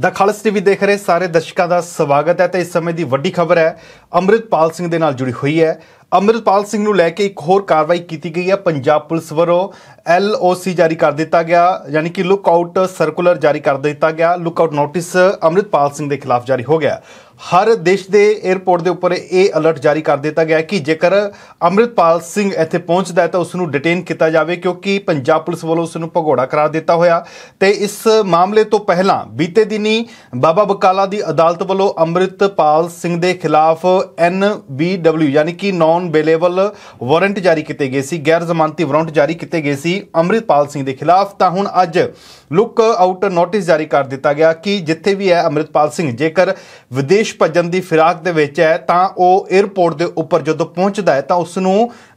ਦਾ ਖਾਲਸ TV ਦੇਖ ਰਹੇ ਸਾਰੇ ਦਰਸ਼ਕਾਂ ਦਾ ਸਵਾਗਤ ਹੈ ਤੇ ਇਸ ਸਮੇਂ ਦੀ ਵੱਡੀ ਖਬਰ ਹੈ ਅਮਰਿਤਪਾਲ ਸਿੰਘ ਦੇ ਨਾਲ ਜੁੜੀ ਹੋਈ ਹੈ ਅਮਰਿਤਪਾਲ ਸਿੰਘ ਨੂੰ ਲੈ ਕੇ ਇੱਕ ਹੋਰ ਕਾਰਵਾਈ ਕੀਤੀ ਗਈ ਹੈ ਪੰਜਾਬ ਪੁਲਿਸ ਵੱਲੋਂ ਐਲਓਸੀ ਜਾਰੀ ਕਰ ਦਿੱਤਾ ਗਿਆ ਯਾਨੀ ਕਿ ਲੁੱਕ ਆਊਟ ਸਰਕੂਲਰ ਜਾਰੀ ਕਰ ਦਿੱਤਾ ਗਿਆ look out notice Amritpal Singh ਦੇ ਖਿਲਾਫ ਜਾਰੀ ਹੋ ਗਿਆ ਹਰ ਦੇਸ਼ ਦੇ 에어ਪੋਰਟ ਦੇ ਉੱਪਰ ਇਹ ਅਲਰਟ ਜਾਰੀ ਕਰ ਦਿੱਤਾ ਗਿਆ ਕਿ ਜੇਕਰ ਅਮਰਿਤਪਾਲ ਸਿੰਘ ਇੱਥੇ ਪਹੁੰਚਦਾ ਹੈ ਤਾਂ ਉਸ ਨੂੰ ਡਿਟੇਨ ਕੀਤਾ ਜਾਵੇ ਕਿਉਂਕਿ ਪੰਜਾਬ ਪੁਲਿਸ ਵੱਲੋਂ ਉਸ ਨੂੰ ਭਗੋੜਾ ਕਰਾ ਦਿੱਤਾ ਹੋਇਆ ਤੇ ਇਸ ਮਾਮਲੇ ਤੋਂ ਪਹਿਲਾਂ ਬੀਤੇ ਦਿਨੀ ਬਾਬਾ ਬਕਾਲਾ ਦੀ ਅਦਾਲਤ ਵੱਲੋਂ ਅਮਰਿਤਪਾਲ ਸਿੰਘ ਦੇ ਖਿਲਾਫ ਐਨਬੀਡਬਲਯੂ ਯਾਨੀ ਕਿ ਨਾਨ ਬੇਲੇਵਲ ਵਾਰੰਟ ਜਾਰੀ ਕੀਤੇ ਗਏ ਸੀ ਗੈਰ ਜ਼ਮਾਨਤੀ ਵਾਰੰਟ ਜਾਰੀ ਕੀਤੇ ਗਏ ਸੀ ਅਮਰਿਤਪਾਲ ਸਿੰਘ ਦੇ ਖਿਲਾਫ ਤਾਂ ਹੁਣ ਅੱਜ ਲੁੱਕ ਆਊਟ ਨੋਟਿਸ ਜਾਰੀ ਕਰ ਦਿੱਤਾ ਗਿਆ ਕਿ ਜਿੱਥੇ ਵੀ ਹੈ ਅਮਰਿਤਪਾਲ ਸਿੰਘ ਜੇਕਰ ਵਿਦੇਸ਼ ਦੇਸ਼ ਭੱਜਣ ਦੀ ਫਿਰਾਕ ਦੇ ਵਿੱਚ ਹੈ ਤਾਂ ਉਹ 에어ਪੋਰਟ ਦੇ ਉੱਪਰ ਜਦੋਂ ਪਹੁੰਚਦਾ ਹੈ ਤਾਂ ਉਸ ਨੂੰ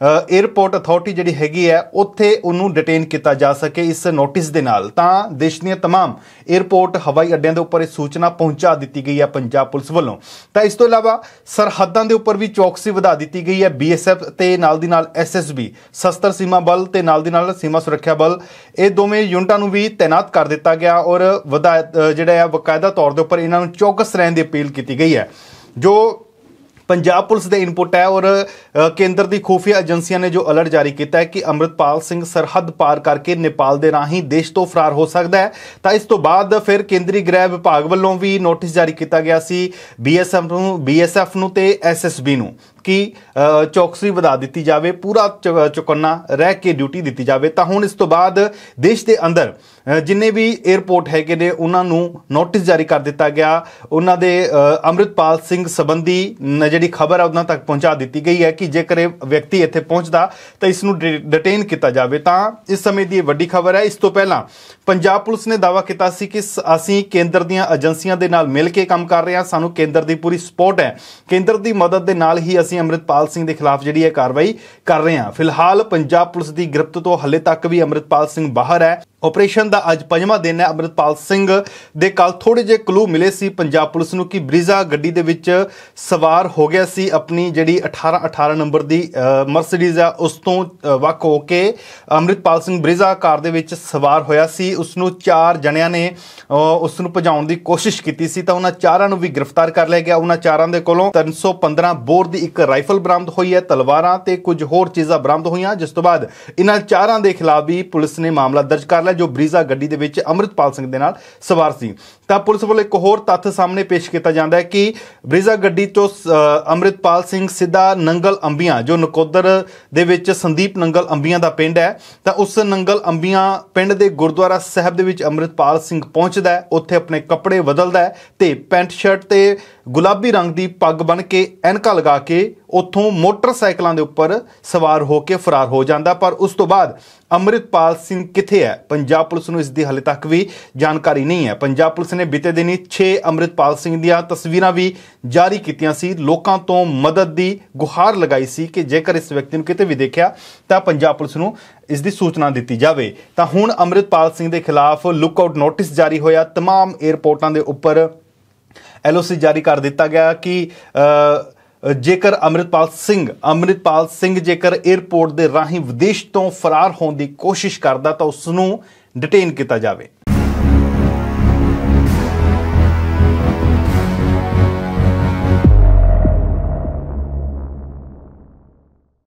에어ਪੋਰਟ ਅਥਾਰਟੀ ਜਿਹੜੀ ਹੈਗੀ ਹੈ ਉੱਥੇ ਉਹਨੂੰ ਡਿਟੇਨ ਕੀਤਾ ਜਾ ਸਕੇ ਇਸ ਨੋਟਿਸ ਦੇ ਨਾਲ ਤਾਂ ਦੇਸ਼ ਦੀਆਂ तमाम 에어ਪੋਰਟ ਹਵਾਈ ਅੱਡਿਆਂ ਦੇ ਉੱਪਰ ਇਹ ਸੂਚਨਾ ਪਹੁੰਚਾ ਦਿੱਤੀ ਗਈ ਹੈ ਪੰਜਾਬ ਪੁਲਿਸ ਵੱਲੋਂ ਤਾਂ ਇਸ ਤੋਂ ਇਲਾਵਾ ਸਰਹੱਦਾਂ ਦੇ ਉੱਪਰ ਵੀ ਚੌਕਸੀ ਵਧਾ ਦਿੱਤੀ ਗਈ ਹੈ ਬੀਐਸਐਫ ਤੇ ਨਾਲ ਦੀ ਨਾਲ ਐਸਐਸਬੀ ਸਸਤਰ ਸੀਮਾ ਬਲ ਤੇ ਨਾਲ ਦੀ ਨਾਲ ਸੀਮਾ ਸੁਰੱਖਿਆ ਬਲ ਇਹ ਦੋਵੇਂ ਯੂਨਿਟਾਂ ਨੂੰ ਵੀ ਤਾਇਨਾਤ ਕਰ ਦਿੱਤਾ ਗਿਆ ਔਰ ਵਧਾ ਜਿਹੜਾ ਹੈ ਬਕਾਇਦਾ ਤੌਰ ਦੇ ਉੱਪਰ ਇਹਨਾਂ ਨੂੰ ਚੌਕਸ ਰਹਿਣ ਦੀ ਅਪੀਲ ਕੀਤੀ ਗਈ ਗਈ ਹੈ ਜੋ ਪੰਜਾਬ ਪੁਲਿਸ ਦੇ ਇਨਪੁਟ ਹੈ ਔਰ ਕੇਂਦਰ ਦੀ ਖੂਫੀਆ ਏਜੰਸੀਆਂ ਨੇ ਜੋ ਅਲਰਟ ਜਾਰੀ ਕੀਤਾ ਹੈ ਕਿ ਅਮਰਿਤਪਾਲ ਸਿੰਘ ਸਰਹੱਦ ਪਾਰ ਕਰਕੇ ਨੇਪਾਲ ਦੇ ਰਾਹੀਂ ਦੇਸ਼ ਤੋਂ ਫਰਾਰ ਹੋ ਸਕਦਾ ਹੈ ਤਾਂ ਇਸ ਤੋਂ ਬਾਅਦ ਫਿਰ ਕੇਂਦਰੀ ਗ੍ਰਹਿ ਵਿਭਾਗ ਵੱਲੋਂ ਵੀ ਨੋਟਿਸ ਜਾਰੀ ਕੀਤਾ ਗਿਆ ਸੀ ਬੀਐਸਐਫ ਨੂੰ ਬੀਐਸਐਫ ਨੂੰ ਤੇ ਐਸਐਸਬੀ ਨੂੰ ਪੱਕੀ ਚੌਕਸੀ ਵਧਾ ਦਿੱਤੀ ਜਾਵੇ ਪੂਰਾ ਚੁਕੰਨਾ ਰਹਿ ਕੇ ਡਿਊਟੀ ਦਿੱਤੀ ਜਾਵੇ ਤਾਂ ਹੁਣ ਇਸ ਤੋਂ ਬਾਅਦ ਦੇਸ਼ ਦੇ ਅੰਦਰ ਜਿੰਨੇ ਵੀ 에어ਪੋਰਟ ਹੈਗੇ ਨੇ ਉਹਨਾਂ ਨੂੰ ਨੋਟਿਸ ਜਾਰੀ ਕਰ ਦਿੱਤਾ ਗਿਆ ਉਹਨਾਂ ਦੇ ਅਮਰਿਤਪਾਲ ਸਿੰਘ ਸੰਬੰਧੀ ਜਿਹੜੀ ਖਬਰ ਆ ਉਹਨਾਂ ਤੱਕ ਪਹੁੰਚਾ ਦਿੱਤੀ ਗਈ ਹੈ ਕਿ ਜੇਕਰ ਇਹ ਵਿਅਕਤੀ ਇੱਥੇ ਪਹੁੰਚਦਾ ਤਾਂ ਇਸ ਨੂੰ ਡਿਟੇਨ ਕੀਤਾ ਜਾਵੇ ਤਾਂ ਇਸ ਸਮੇਂ ਦੀ ਇਹ ਵੱਡੀ ਖਬਰ ਹੈ ਇਸ ਤੋਂ ਪਹਿਲਾਂ ਪੰਜਾਬ ਪੁਲਿਸ ਨੇ ਦਾਅਵਾ ਕੀਤਾ ਸੀ ਕਿ ਅਸੀਂ ਕੇਂਦਰ ਦੀਆਂ ਏਜੰਸੀਆਂ ਦੇ ਨਾਲ ਮਿਲ ਕੇ ਕੰਮ ਕਰ ਰਹੇ ਹਾਂ ਸਾਨੂੰ ਕੇਂਦਰ ਦੀ ਪੂਰੀ ਸਪੋਰਟ ਹੈ ਕੇਂਦਰ ਦੀ ਮਦਦ ਦੇ ਨਾਲ ਹੀ ਅਸੀਂ ਅਸੀਂ ਅਮਰਿਤਪਾਲ ਸਿੰਘ ਦੇ ਖਿਲਾਫ ਜਿਹੜੀ ਹੈ ਕਾਰਵਾਈ ਕਰ ਰਹੇ ਹਾਂ ਫਿਲਹਾਲ ਪੰਜਾਬ ਪੁਲਿਸ ਦੀ ਗ੍ਰਿਫਤ ਤੋਂ ਹੱਲੇ ਤੱਕ ਵੀ ਅਮਰਿਤਪਾਲ ਸਿੰਘ ਬਾਹਰ ਹੈ ਆਪਰੇਸ਼ਨ ਦਾ ਅੱਜ ਪੰਜਵਾਂ ਦਿਨ ਹੈ ਅਮਰਤਪਾਲ ਸਿੰਘ ਦੇ ਕੱਲ ਥੋੜੇ ਜਿਹੇ ਕਲੂ ਮਿਲੇ ਸੀ ਪੰਜਾਬ ਪੁਲਿਸ ਨੂੰ ਕਿ ਬ੍ਰਿਜ਼ਾ ਗੱਡੀ ਦੇ ਵਿੱਚ ਸਵਾਰ ਹੋ ਗਿਆ ਸੀ ਆਪਣੀ ਜਿਹੜੀ 18 18 ਨੰਬਰ ਦੀ ਮਰਸੀਡੀਜ਼ ਆ ਉਸ ਤੋਂ ਵਕ ਹੋ ਕੇ ਅਮਰਤਪਾਲ ਸਿੰਘ ਬ੍ਰਿਜ਼ਾ ਕਾਰ ਦੇ ਵਿੱਚ ਸਵਾਰ ਹੋਇਆ ਸੀ ਉਸ ਨੂੰ ਚਾਰ ਜਣਿਆਂ ਨੇ ਉਸ ਨੂੰ ਭਜਾਉਣ ਦੀ ਕੋਸ਼ਿਸ਼ ਕੀਤੀ ਸੀ ਤਾਂ ਉਹਨਾਂ ਚਾਰਾਂ ਨੂੰ ਵੀ ਗ੍ਰਿਫਤਾਰ ਕਰ ਲਿਆ ਗਿਆ ਉਹਨਾਂ ਚਾਰਾਂ ਦੇ ਕੋਲੋਂ 315 ਬੋਰ ਦੀ ਇੱਕ ਰਾਈਫਲ ਬਰਾਮਦ ਹੋਈ ਹੈ ਤਲਵਾਰਾਂ ਤੇ ਕੁਝ ਹੋਰ ਚੀਜ਼ਾਂ ਬਰਾਮਦ ਹੋਈਆਂ ਜਿਸ ਤੋਂ ਬਾਅਦ ਇਹਨਾਂ ਚਾਰਾਂ ਦੇ ਖਿਲਾਫ ਵੀ ਪੁਲਿਸ ਨੇ ਮਾਮਲਾ ਦਰਜ ਕਰ ਲਿਆ ਜੋ ਬਰੀਜ਼ਾ ਗੱਡੀ ਦੇ ਵਿੱਚ ਅਮਰਿਤਪਾਲ ਸਿੰਘ ਦੇ ਨਾਲ ਸਵਾਰ ਸੀ ਤਾਂ ਪੁਲਿਸ ਵੱਲੋਂ ਇੱਕ ਹੋਰ ਤੱਥ ਸਾਹਮਣੇ ਪੇਸ਼ ਕੀਤਾ ਜਾਂਦਾ ਹੈ ਕਿ ਬਰੀਜ਼ਾ ਗੱਡੀ ਤੋਂ ਅਮਰਿਤਪਾਲ ਸਿੰਘ ਸਿੱਧਾ ਨੰਗਲ ਅੰਬੀਆਂ ਜੋ ਨਕੋਦਰ ਦੇ ਵਿੱਚ ਸੰਦੀਪ ਨੰਗਲ ਅੰਬੀਆਂ ਦਾ ਪਿੰਡ ਹੈ ਤਾਂ ਉਸ ਨੰਗਲ ਅੰਬੀਆਂ ਪਿੰਡ ਦੇ ਗੁਰਦੁਆਰਾ ਸਾਹਿਬ ਦੇ ਵਿੱਚ ਅਮਰਿਤਪਾਲ ਸਿੰਘ ਪਹੁੰਚਦਾ ਹੈ ਉੱਥੇ ਆਪਣੇ ਕੱਪੜੇ ਬਦਲਦਾ ਹੈ ਤੇ ਪੈਂਟ ਸ਼ਰਟ ਤੇ ਗੁਲਾਬੀ ਰੰਗ ਦੀ ਪੱਗ ਬਣ ਕੇ ਐਨਕਾ ਲਗਾ ਕੇ ਉੱਥੋਂ ਮੋਟਰਸਾਈਕਲਾਂ ਦੇ ਉੱਪਰ ਸਵਾਰ ਹੋ ਕੇ ਫਰਾਰ ਹੋ ਜਾਂਦਾ ਪਰ ਉਸ ਤੋਂ ਬਾਅਦ ਅਮਰਿਤਪਾਲ ਸਿੰਘ ਕਿੱਥੇ ਹੈ ਪੰਜਾਬ ਪੁਲਿਸ ਨੂੰ ਇਸ ਦੀ ਹਾਲੇ ਤੱਕ ਵੀ ਜਾਣਕਾਰੀ ਨਹੀਂ ਹੈ ਪੰਜਾਬ ਪੁਲਿਸ ਨੇ ਬੀਤੇ ਦਿਨੀ 6 ਅਮਰਿਤਪਾਲ ਸਿੰਘ ਦੀਆਂ ਤਸਵੀਰਾਂ ਵੀ ਜਾਰੀ ਕੀਤੀਆਂ ਸੀ ਲੋਕਾਂ ਤੋਂ ਮਦਦ ਦੀ ਗੁਹਾਰ ਲਗਾਈ ਸੀ ਕਿ ਜੇਕਰ ਇਸ ਵਿਅਕਤੀ ਨੂੰ ਕਿਤੇ ਵੀ ਦੇਖਿਆ ਤਾਂ ਪੰਜਾਬ ਪੁਲਿਸ ਨੂੰ ਇਸ ਦੀ ਸੂਚਨਾ ਦਿੱਤੀ ਜਾਵੇ ਤਾਂ ਹੁਣ ਅਮਰਿਤਪਾਲ ਸਿੰਘ ਦੇ ਖਿਲਾਫ ਲੁੱਕਆਊਟ ਨੋਟਿਸ ਜਾਰੀ ਹੋਇਆ तमाम 에ਅਰਪੋਰਟਾਂ ਦੇ ਉੱਪਰ ਐਲਓਸੀ ਜਾਰੀ ਕਰ ਦਿੱਤਾ ਗਿਆ ਕਿ ਜੇਕਰ ਅਮਰਿਤਪਾਲ ਸਿੰਘ ਅਮਰਿਤਪਾਲ ਸਿੰਘ ਜੇਕਰ 에어ਪੋਰਟ ਦੇ ਰਾਹੀਂ ਵਿਦੇਸ਼ ਤੋਂ ਫਰਾਰ ਹੋਣ ਦੀ ਕੋਸ਼ਿਸ਼ ਕਰਦਾ ਤਾਂ ਉਸ ਨੂੰ ਡਿਟੇਨ ਕੀਤਾ ਜਾਵੇ